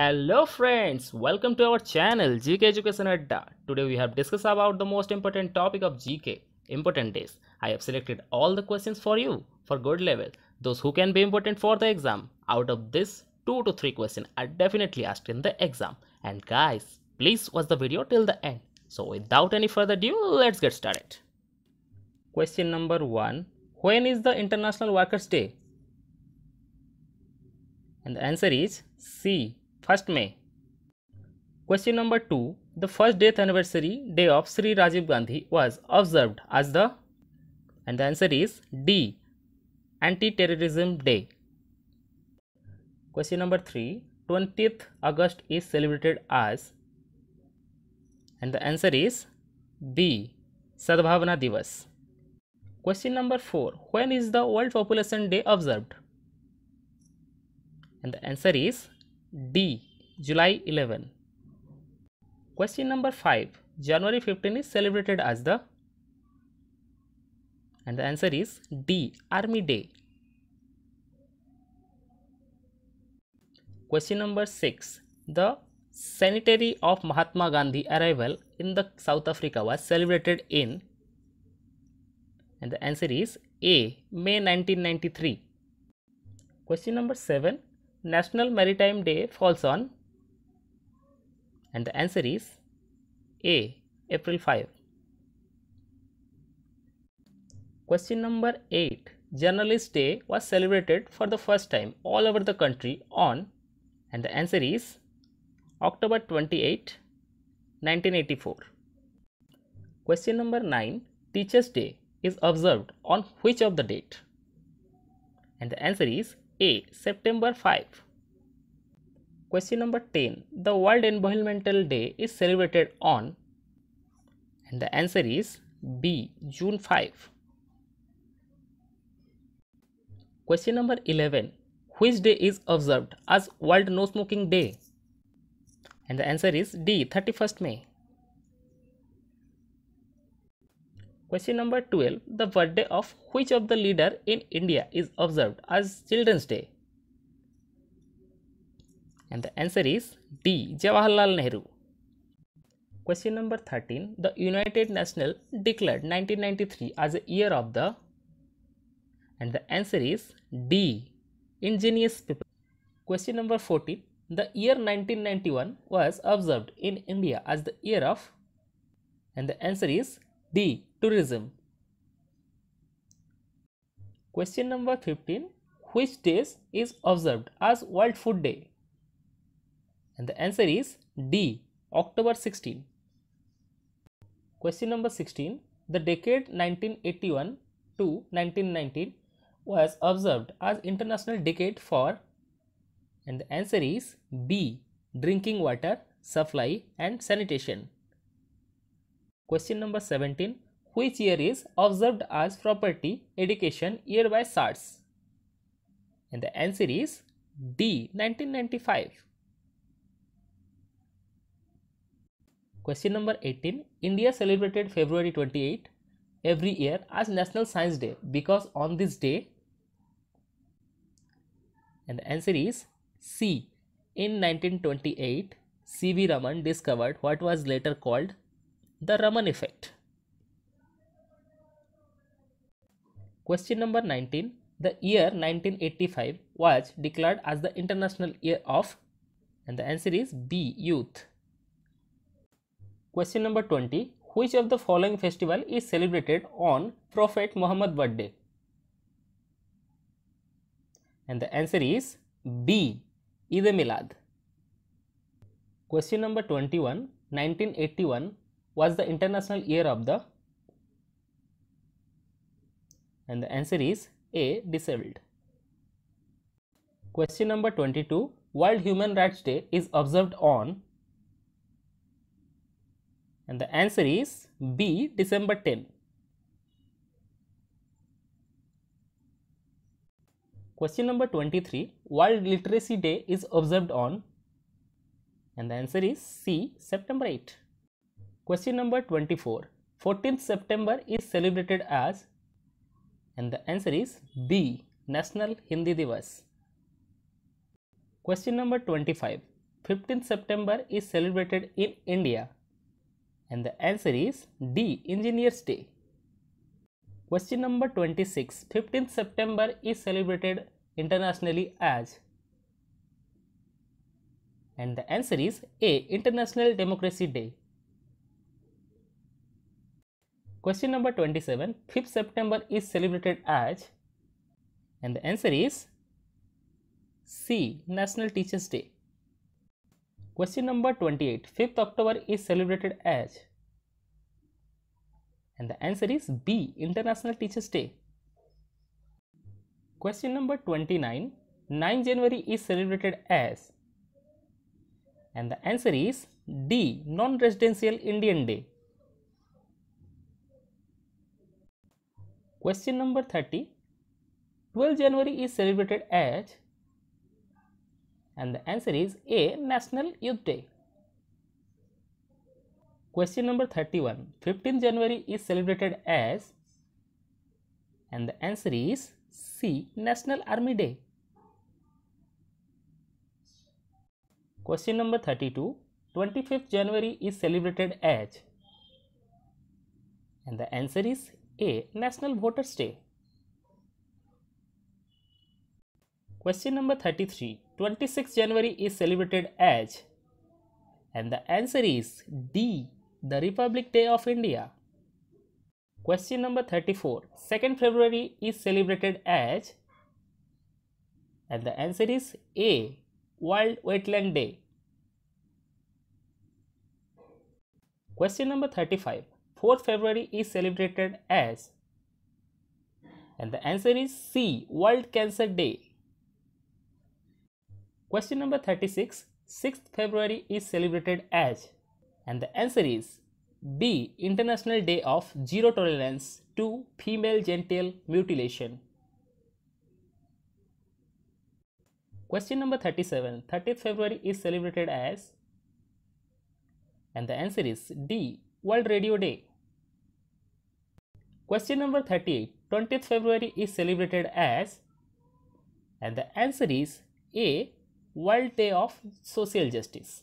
hello friends welcome to our channel gk education adda today we have discussed about the most important topic of gk important days i have selected all the questions for you for good level those who can be important for the exam out of this two to three questions are definitely asked in the exam and guys please watch the video till the end so without any further ado let's get started question number one when is the international workers day and the answer is c 1st May. Question number 2. The first death anniversary day of Sri Rajiv Gandhi was observed as the and the answer is D. Anti-Terrorism Day. Question number 3. 20th August is celebrated as and the answer is B. Sadbhavana Divas. Question number 4. When is the World Population Day observed? And the answer is D. July 11. Question number 5. January 15 is celebrated as the and the answer is D. Army Day. Question number 6. The centenary of Mahatma Gandhi arrival in the South Africa was celebrated in and the answer is A. May 1993. Question number 7. National Maritime Day falls on? And the answer is A. April 5. Question number 8. Journalist Day was celebrated for the first time all over the country on and the answer is October 28, 1984. Question number 9. Teachers Day is observed on which of the date? And the answer is a. September 5. Question number 10. The World Environmental Day is celebrated on and the answer is B. June 5. Question number 11. Which day is observed as World No Smoking Day? And the answer is D. 31st May. Question number 12. The birthday of which of the leader in India is observed as Children's Day? And the answer is D. Jawaharlal Nehru. Question number 13. The United National declared 1993 as a year of the and the answer is D. Ingenious people. Question number 14. The year 1991 was observed in India as the year of and the answer is D. Tourism. Question number 15. Which days is observed as World Food Day? And the answer is D. October 16. Question number 16. The decade 1981 to 1919 was observed as International Decade for and the answer is B. Drinking water, supply and sanitation. Question number 17. Which year is observed as property education year by SARS? And the answer is D 1995. Question number 18. India celebrated February 28 every year as National Science Day because on this day and the answer is C. In 1928, C.V. Raman discovered what was later called the Raman effect. Question number 19. The year 1985 was declared as the International Year of and the answer is B. Youth. Question number 20. Which of the following festival is celebrated on Prophet Muhammad birthday? And the answer is B. Eid Milad. Question number 21. 1981 was the international year of the and the answer is A disabled. Question number 22 World Human Rights Day is observed on and the answer is B December 10. Question number 23 World Literacy Day is observed on and the answer is C September 8. Question number 24. 14th September is celebrated as and the answer is B. National Hindi Divas. Question number 25. 15th September is celebrated in India and the answer is D. Engineers Day. Question number 26. 15th September is celebrated internationally as and the answer is A. International Democracy Day. Question number 27, 5th September is celebrated as and the answer is C. National Teachers Day. Question number 28, 5th October is celebrated as and the answer is B. International Teachers Day. Question number 29, 9 January is celebrated as and the answer is D. Non-Residential Indian Day. Question number 30 12 January is celebrated as and the answer is A National Youth Day. Question number 31 15 January is celebrated as and the answer is C National Army Day. Question number 32 25th January is celebrated as and the answer is a. National Voters' Day. Question number 33. 26 January is celebrated as and the answer is D. The Republic Day of India. Question number 34. 2nd February is celebrated as and the answer is A. World Wetland Day. Question number 35. 4th February is celebrated as? And the answer is C. World Cancer Day. Question number 36. 6th February is celebrated as? And the answer is B. International Day of Zero Tolerance to Female Genital Mutilation. Question number 37. 30th February is celebrated as? And the answer is D. World Radio Day. Question number 38. 20th February is celebrated as and the answer is A. World Day of Social Justice.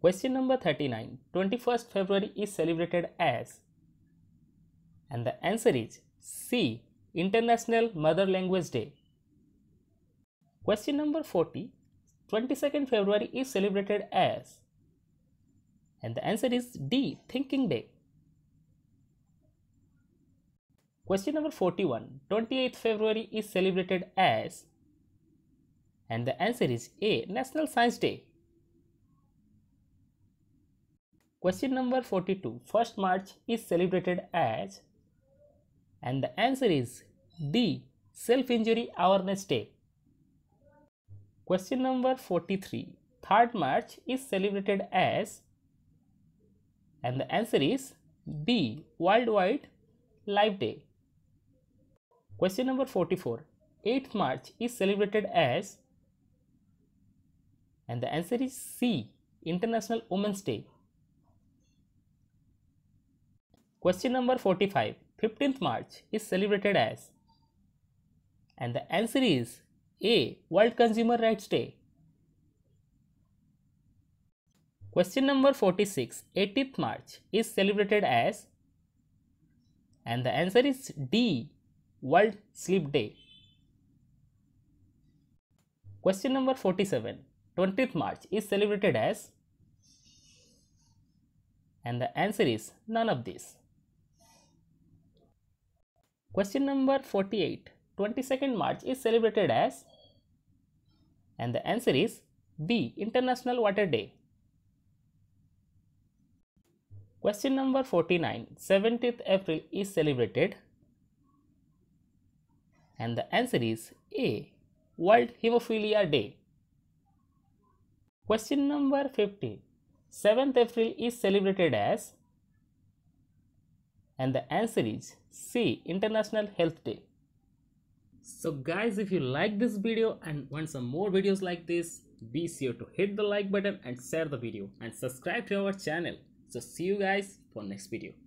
Question number 39 21st February is celebrated as and the answer is C. International Mother Language Day. Question number 40 22nd February is celebrated as and the answer is D, Thinking Day. Question number 41, 28th February is celebrated as and the answer is A, National Science Day. Question number 42, 1st March is celebrated as and the answer is D, Self-Injury Awareness Day. Question number 43, 3rd March is celebrated as and the answer is B worldwide life day question number 44 8th march is celebrated as and the answer is C international women's day question number 45 15th march is celebrated as and the answer is A world consumer rights day Question number 46 18th March is celebrated as and the answer is D World Sleep Day. Question number 47 20th March is celebrated as and the answer is none of these. Question number 48 22nd March is celebrated as and the answer is B International Water Day. Question number 49 17th April is celebrated and the answer is A World Hemophilia Day. Question number 50 7th April is celebrated as and the answer is C International Health Day. So guys if you like this video and want some more videos like this be sure to hit the like button and share the video and subscribe to our channel so see you guys for next video